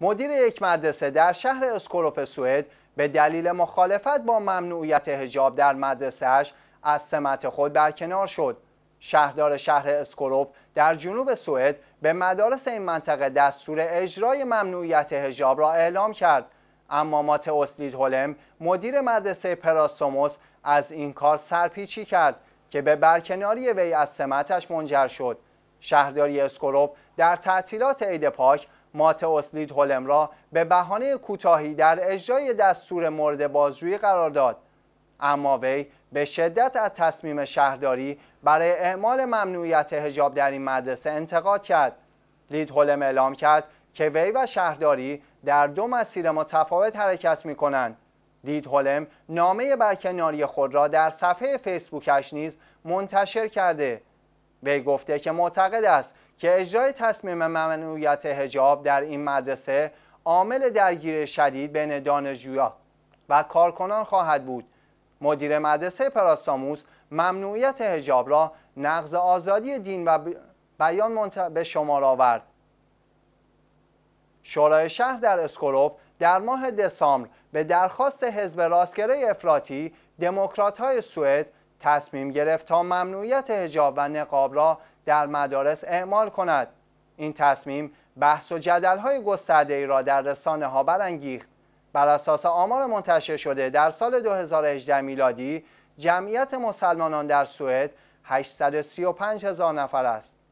مدیر یک مدرسه در شهر اسکولوپ سوئد به دلیل مخالفت با ممنوعیت هجاب در مدرسهش از سمت خود برکنار شد. شهردار شهر اسکولوپ در جنوب سوئد به مدارس این منطقه دستور اجرای ممنوعیت هجاب را اعلام کرد. اما مات اسلید هولم مدیر مدرسه پراسوموس از این کار سرپیچی کرد که به برکناری وی از سمتش منجر شد. شهرداری اسکولوپ در تعطیلات عید پاک ماتئوس لید هولم را به بهانه کوتاهی در اجرای دستور مورد بازجویی قرار داد اما وی به شدت از تصمیم شهرداری برای اعمال ممنوعیت هجاب در این مدرسه انتقاد کرد لید هولم اعلام کرد که وی و شهرداری در دو مسیر متفاوت حرکت می کنند لید هولم نامه برکناری خود را در صفحه فیسبوکش نیز منتشر کرده وی گفته که معتقد است که اجرای تصمیم ممنوعیت هجاب در این مدرسه عامل درگیری شدید بین دانشجویان و کارکنان خواهد بود مدیر مدرسه پراستاموس ممنوعیت هجاب را نقض آزادی دین و بیان به شمار آورد شورای شهر در اسکولوب در ماه دسامبر به درخواست حزب راستگرای افراطی دموکرات‌های سوئد تصمیم گرفت تا ممنوعیت هجاب و نقاب را در مدارس اعمال کند این تصمیم بحث و جدل های گسترده ای را در رسانه ها برانگیخت بر اساس آمار منتشر شده در سال 2018 میلادی جمعیت مسلمانان در سوئد 835 هزار نفر است